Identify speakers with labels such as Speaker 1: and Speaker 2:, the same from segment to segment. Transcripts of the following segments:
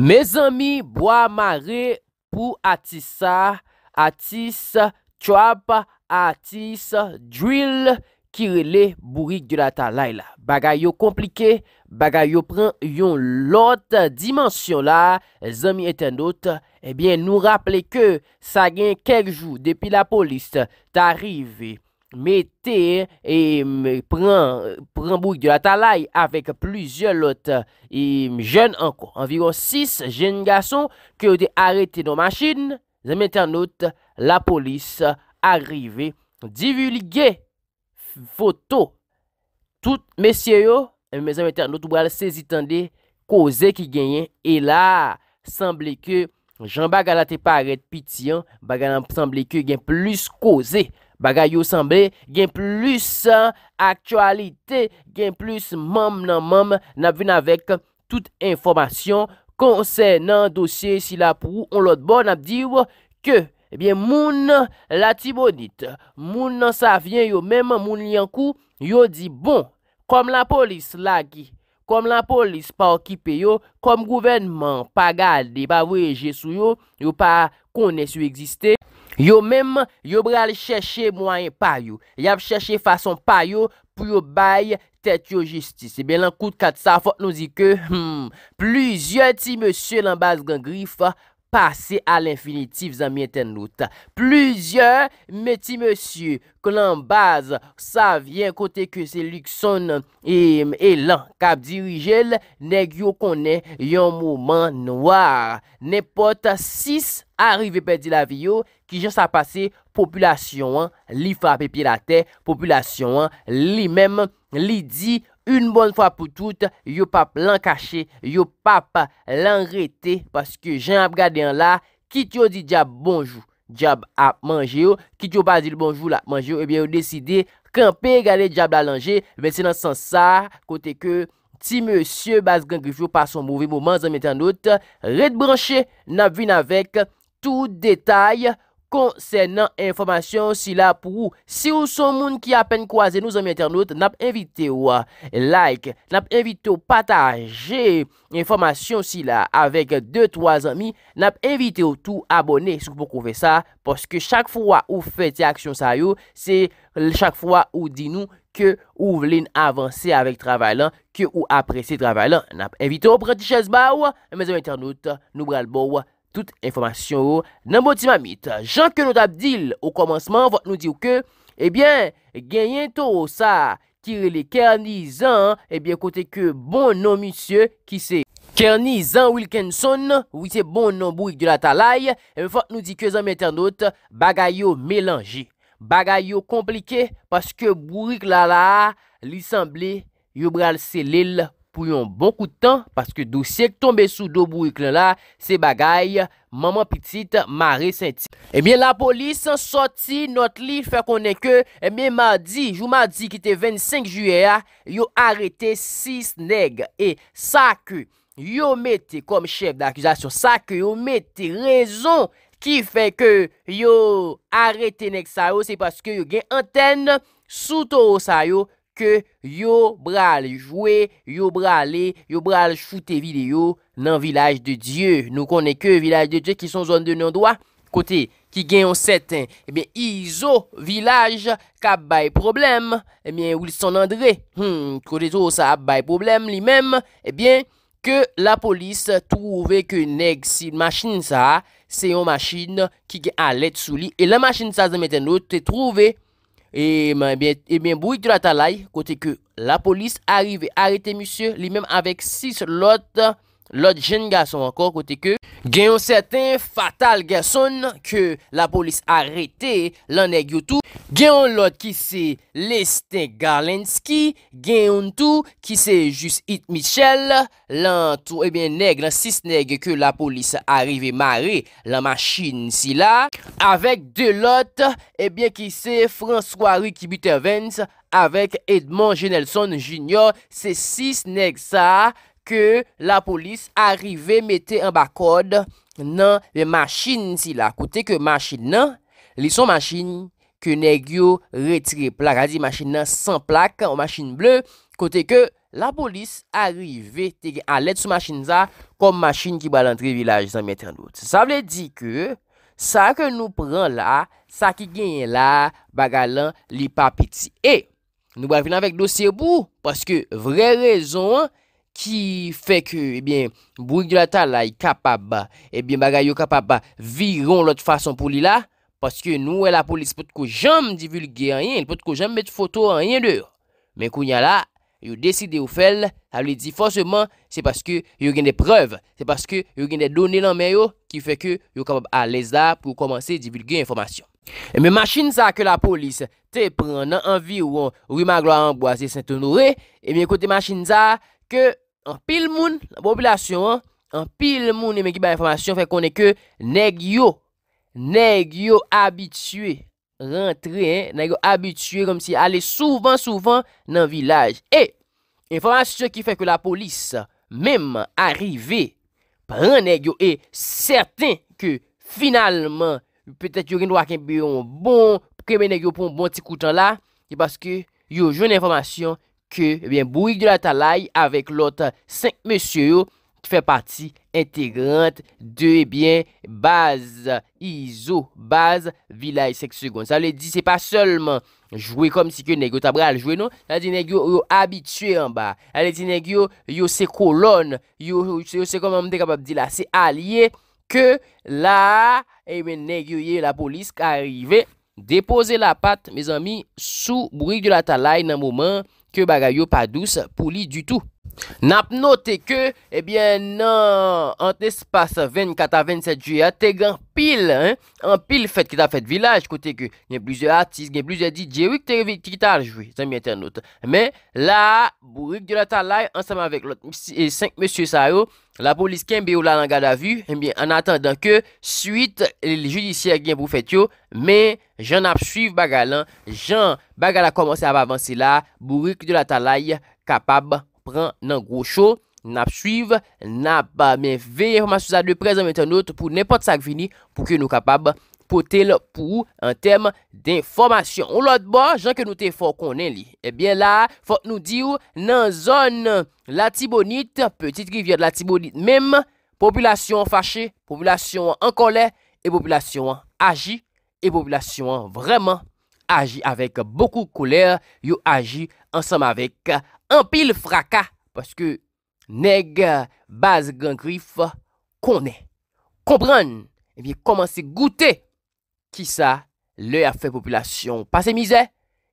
Speaker 1: Me zami, bo a mare pou atisa, atis, chwap, atis, dril, kirele, burik, gilata, layla. Bagay yo komplike, bagay yo pren yon lot dimensyon la, zami eten dot, ebyen nou rapple ke sa gen kek jou depi la polis ta rive. Metè e pranbouk de la talay Avèk plizye lot jen anko Anviron 6 jen gason Kè ou de arete no masin Zanmèter not la polis Arrive divulge foto Tout mesye yo Zanmèter not ou wale sezitande Koze ki genyen E la semblé ke Jan bagana te paret piti an Bagana semblé ke gen plus koze Baga yo sambre gen plus aktualite, gen plus mam nan mam nan vina vek tout informasyon konsen nan dosye si la pou on lot bon nan diw ke, ebyen moun la tibonit, moun nan sa vyen yo, menman moun liankou, yo di bon, kom la polis la ki, kom la polis pa okipe yo, kom gouvenman pa gade, ba weje sou yo, yo pa kone sou egziste, Yo mèm, yo bre alè chèche mwanyen pa yo. Yap chèche fason pa yo pou yo baye tèt yo jistis. Ebe lan kout kat sa fòt nou zi ke, hmm, plüzyon ti mèsyè lan bas gangrifa, Pase a l'infinitif zan mwen ten lout. Pluzyor meti monsy, klan baz sa vyen kote ke se likson e lan. Kap dirijel, nek yo kone yon mouman nouar. Nepot sis arive pe di la vyo, ki jen sa pase populasyon an, li fap epi la te, populasyon an, li menm li di moun. Un bon fwa pou tout, yo pap lan kache, yo pap lan rete, paske jen ap gade an la, kit yo di diab bonjou, diab ap manje yo, kit yo ba zil bonjou la manje yo, ebyen yo deside, kanpe gade diab la lanje, ve se nan san sa, kote ke ti monsye bas gan kif yo pa son mouvib ou man zan metan not, red branche, nan vin avek, tout detay, konsen nan informasyon si la pou ou. Si ou son moun ki apen kwa zen nou zami internet, nap evite ou like, nap evite ou pataje informasyon si la avek 2-3 zami, nap evite ou tou abone sou pou koufe sa, poske chak fwa ou fete aksyon sa yo, se chak fwa ou di nou ke ou vlen avanse avek travay lan, ke ou aprese travay lan, nap evite ou prati ches ba ou, me zanou internet nou bral bo ou, Tout informasyon ou nan boti ma mit. Jean-Claude Abdil, ou komansman, vat nou di ou ke, ebyen, genyento ou sa, kirele kernizan, ebyen kote ke bon non misye, ki se, kernizan Wilkinson, ou wi se bon non Bourik de la Talaye, ebyen vat nou di ke zan meten not, bagay yo melanji. Bagay yo komplike, paske Bourik la la, li sanble, yo bral selil, Pou yon bonkou tan, paske dosye k tombe sou do bou yon klen la, se bagay, maman pitit, mare senti. Ebyen la polis an soti not li fè konen ke, ebyen mardi, jou mardi ki te 25 juye ya, yon arete 6 neg. E sa ke yon mette kom chef da akizasyon, sa ke yon mette rezon ki fè ke yon arete neg sayo, se paske yon gen anten sou to ou sayo, yo bral jwe, yo brale, yo bral choute video nan vilaj de Diyo. Nou konen ke vilaj de Diyo ki son zon de nan doa. Kote, ki gen yon seten, eh ebyen, izo vilaj kap bay problem, ebyen, eh ou li son nandre, hmm, kote zo sa ap bay problem li mem, ebyen, eh ke la polis trouwe ke neg si maschin sa, se yon maschin ki gen alet sou li, e la maschin sa zan meten nou te trouwe, E mwen bwit drat alay, kote ke la polis arrive a rete musye li menm avek 6 lote Lot jen gason ankon kote ke. Gen yon seten fatal gason ke la polis arete lan neg yotou. Gen yon lot ki se Lestin Galenski. Gen yon tou ki se Jusit Michel. Lan tou ebyen eh neg lan sis neg ke la polis areve mare la maschine si la. Avèk de lot ebyen eh ki se François-Rickie Buttevens avèk Edmond Jenelson Jr. Se sis neg sa a. ke la polis arive mette an bak kode nan yon machin si la. Kote ke machin nan, li son machin ke negyo retire plak. Azi, machin nan san plak an o machin ble, kote ke la polis arive tege alet sou machin za kom machin ki ba lan tre vilaj san mette an bout. Sa vle di ke, sa ke nou pran la, sa ki genye la, baga lan li pa piti. E, nou ba vina vek dosye bou, paske vre rezon an, Ki fè ke, ebyen, eh Bouk de la tal la, e kapabba, ebyen eh bagay yo kapabba, viron lot fason pou li la, paske nou e la polis pot ko jom divulge an yin, pot ko jom met foto an yin dè. Men kounya la, yo deside ou fèl, a li di fòsèman, se paske yo gen de preuve, se paske yo gen de donè nan men yo, ki fè ke yo kapab a leza pou komanse divulge informasyon. Emen, eh machin sa ke la polis, te pren nan anvi ou an ou ima glo a anboazè sè tonore, emen, kote machin sa ke An pil moun, la populasyon an, an pil moun e men ki ba informasyon fè konen ke neg yo, neg yo abitue rentre, neg yo abitue kom si ale souvan souvan nan vilaj. E, informasyon ki fè konen la polis mèm arive, paran neg yo e sèrtèn ke finalman, petèt yo gen do akèm beyon bon, kèmen neg yo pou bon ti koutan la, e baske yo jwen informasyon. ke, ebyen, eh Bouik de la Talaye, avek lot 5 mesye yo, te fe parti integrante de, ebyen, base Iso, base Vilay Seksegon. Sa le di, se pa solman joué kom si ke negyo tabral joué nou, sa di negyo yo habi tchwe an ba. Sa le di negyo, yo se kolon, yo se kom am dekabab di la, se alye ke la, ebyen, negyo ye la polis ka arrive Depoze la pat, me zami, sou bourik de la talay nan mouman ke bagay yo pa douz pou li du tou. Nap note ke, ebyen nan, an te spas 24-27 juya, te gen pil, an pil fet ki ta fet vilaj, kote ke gen blize artis, gen blize di, je wik te wik ki ta aljou, zemye ten not. Men, la, Bourouk de la Talaye, ansame avek lout, e 5 monsie sa yo, la polis ke mbe ou la langa da vu, ebyen, an atan dan ke, suite, le judisier gen bou fet yo, men, jen ap suiv baga lan, jen baga la komanse ap avanse la, Bourouk de la Talaye, kapab. Pren nan gwo chou, nap suiv, nap ba. Men veye foma souza de prezen meten not pou nepot sak vini pou ke nou kapab potel pou an tem d'informasyon. Ou lot ba, jan ke nou te fok konen li. Ebyen la, fok nou di ou nan zon Latibonit, petit rivyad Latibonit mem, populasyon fache, populasyon an kolè, e populasyon agi, e populasyon vreman agi avèk boku kolè, yo agi ansam avèk. An pil fraka. Paske neg euh, base gangrif konen. Kompran. Ebyen eh koman se goute. Ki sa le a fe populasyon pasemize.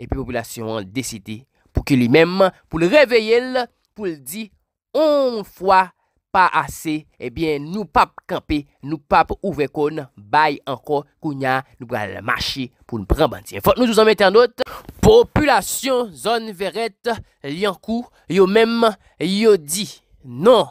Speaker 1: Ebyen populasyon desite. Pou ke li menm pou le reveye l. Pou le di. On fwa. pa ase, ebyen nou pape kampe, nou pape ouve kon, bay anko kounya, nou pa la machi pou nou pran bandi. Fote nou nou zon mette an dot, Populasyon zon veret, liankou, yo menm yo di, non,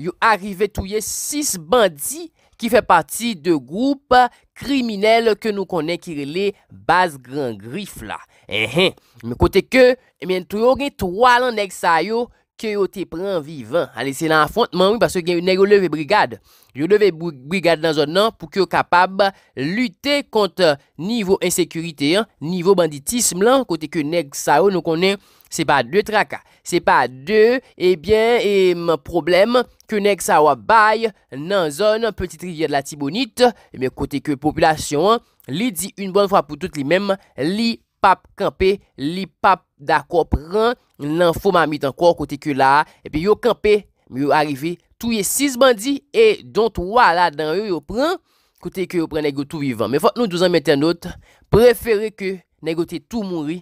Speaker 1: yo arrive touye sis bandi, ki fe pati de goup kriminel ke nou konen kirele bas gran grif la. Ehen, mkote ke, mwen touye ou gen touwa lan nek sa yo, Kyo yo te pren vivan. Ale se nan afontman wou. Pase gen yo neg yo leve brigade. Yo leve brigade nan zon nan. Pou kyo kapab lute konta euh, nivou ensekurite. Nivou banditisme lan. Kote ke neg sa ou nou konen. Se pa de traka. Se pa de. Ebyen. Eh e mwen problem. Ke neg sa ou bay nan zon. Petit rivier de la tibonite. Ebyen eh kote ke populasyon. Li di un bon fwa pou tout li menm. Li. pap kampe li pap da ko pran nan fo mamit anko kote ke la epi yo kampe mi yo arive touye 6 bandi e donto wala dan yo yo pran kote ke yo pran negyo tou vivan me fote nou douzan meten not preferi ke negyo te tou mouri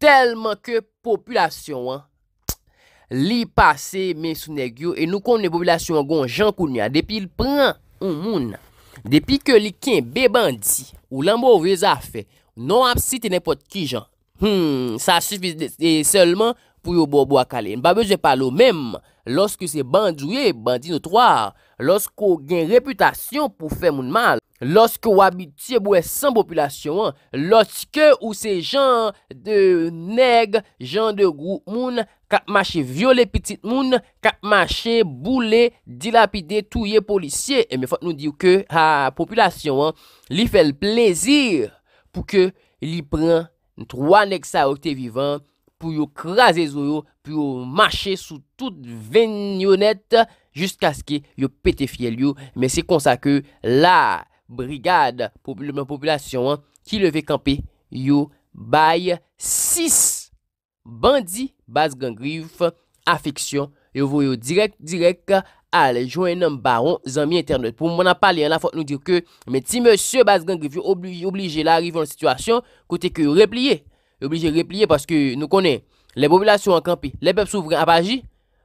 Speaker 1: telman ke populasyon an li pase men sou negyo e nou konde ne populasyon an gon jankounya depi il pran un moun depi ke li kin be bandi ou lambo ou vyeza fe Non ap si te nepot ki jan. Hmm, sa sufis de se lman pou yo bobo akale. Mbabe, je palo mem. Lorske se bandouye, bandi notroar. Lorsko gen reputasyon pou fe moun mal. Lorsko wabitie bouwe san populasyon. Lorske ou se jan de neg, jan de grou moun. Kap mache viole pitit moun. Kap mache boule dilapide touye polisye. E me fote nou di yo ke, ha, populasyon, li fel plezir. pou ke li pren 3 neksa ote vivant pou yo kraze zo yo, pou yo mache sou tout venyonet, jiska skye yo pete fiel yo, men se konsa ke la brigade, population ki leve kampe yo baye 6 bandi, bas gangrif, afeksyon, yo voyo direk direk afeksyon, Al, jwen nan baron, zan mi internet. Pou mwen a pali, an la fote nou dir ke, me ti monsye bas gangri, fyou oblige la arrivan la situasyon, kote ke yon repliye. Oblige repliye, paske nou konen, le populasyon an kampi, le pep souvren apaji,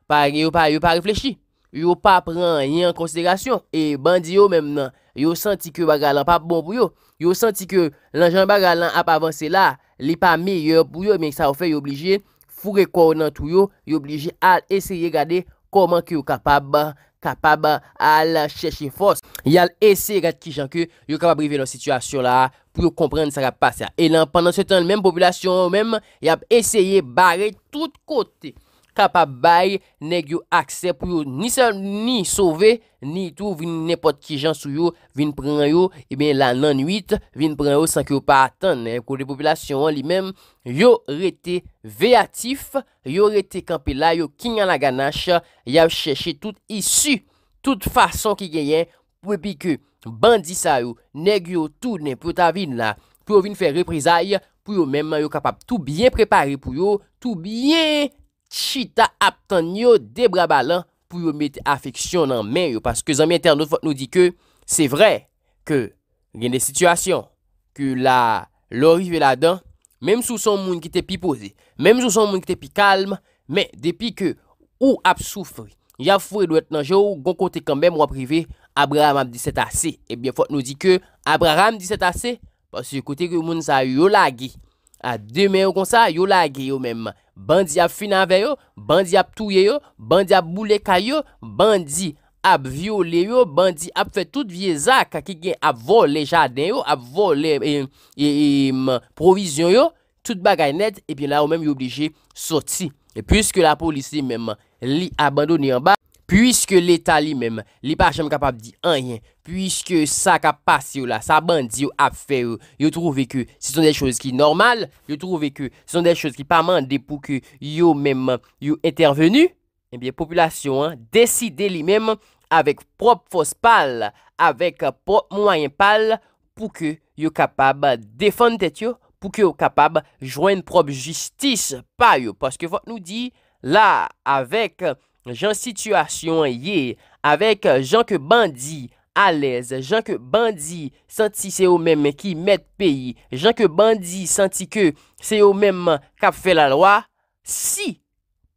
Speaker 1: pa yon pa yon pa reflechi, yon pa pran yon konsiderasyon, e bandi yon menm nan, yon senti ke bagalan pa bon pou yon, yon senti ke lanjan bagalan ap avanse la, li pa meyye pou yon, menk sa ou fe yon oblige, fwo re kou nan tou yon, yon oblige al esye gade, Koman ki yo kapab, kapab al cheshin fos. Yal esye gat ki jan ki yo kapab brive la situasyon la pou yo komprende sa kapas ya. E lan pandan se tan l menm populasyon ou menm, yal esye baret tout kote. Kapap bay, neg yo akse pou yo ni sove, ni tou vin nepot ki jan sou yo, vin pran yo, e ben lan lan 8, vin pran yo sa ki yo pa atan, pou eh, de populasyon an li mem, yo rete veyatif, yo rete kampe la, yo kingan la ganache, yo cheche tout issu, tout fason ki genyen, pou epi ke bandisa yo, neg yo tou nepot avin la, pou yo vin fe reprizay, pou yo mem yo kapap tout bien prepare pou yo, tout bien... Chita ap tan yo debra balan pou yo mette afeksyon nan men yo Paske zanmye internet fote nou di ke Se vre ke gen de sitwasyon Ke la lorive la dan Mem sou son moun ki te pi pose Mem sou son moun ki te pi kalm Men depi ke ou ap soufri Ya fure lwet nan jou gon kote kambem waprive Abraham ap diset ase Ebyen fote nou di ke Abraham diset ase Paske yo kote ki moun sa yo lagi A demen yo konsa, yo la ge yo menman. Bandi ap finan ve yo, bandi ap touye yo, bandi ap moule ka yo, bandi ap viole yo, bandi ap fe tout vieza kakik gen ap vol le jaden yo, ap vol le e, e, e, provision yo, tout bagay net, epi la yo menm yo obligye soti. E pwiske la polisi menman li abandoni anba. Puiske l'Etat li mèm, li pa chèm kapab di anyen, puiske sa kapas yo la, sa band yo eh ap fè yo, yo trouve ki se son de chouz ki normal, yo trouve ki se son de chouz ki pa mande pou ki yo mèm yo entervenu, ebyen, populasyon, deside li mèm avèk prop fos pal, avèk prop mwayen pal pou ki yo kapab defante yo, pou ki yo kapab jwen prop jistis pa yo, paske vot nou di la avèk, jan situasyon ye avek jan ke bandi alez, jan ke bandi santi se yo menm ki met peyi jan ke bandi santi ke se yo menm kap fe la loa si,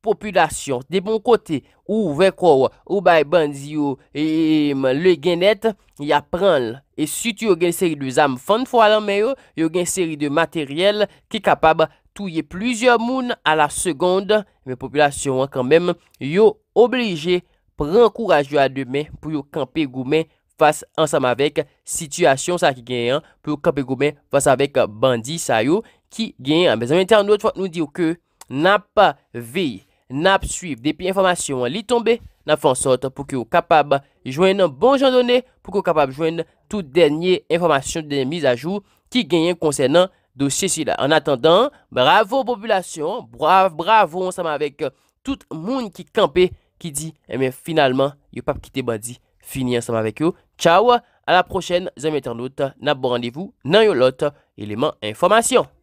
Speaker 1: populasyon de bon kote, ou vek waw ou bay bandi yo le genet, ya pranl e suti yo gen seri de zam fan fwa lan men yo, yo gen seri de materyel ki kapab touye pluzyon moun a la segond me populasyon wakam menm, yo Oblige prekouraj yo a demen pou yo kampe goumen fase ansam avek sityasyon sa ki genyen pou yo kampe goumen fase avek bandi sa yo ki genyen. Bez anwen ten anwot fote nou diyo ke nap vey nap suiv depi informasyon li tombe nap fonsot pou ki yo kapab jwen bon jan donen pou ki yo kapab jwen tout denye informasyon denye miz a jou ki genyen konsenen dosye si la. En atendan, bravo populasyon, bravo ansam avek tout moun ki kampe. Ki di, eme, eh finalman, yo pa pkite badi. Fini ansama vek yo. Chau. A la prochen, zanmetan lout. Nap bo randevou nan yo lot. Eleman informasyon.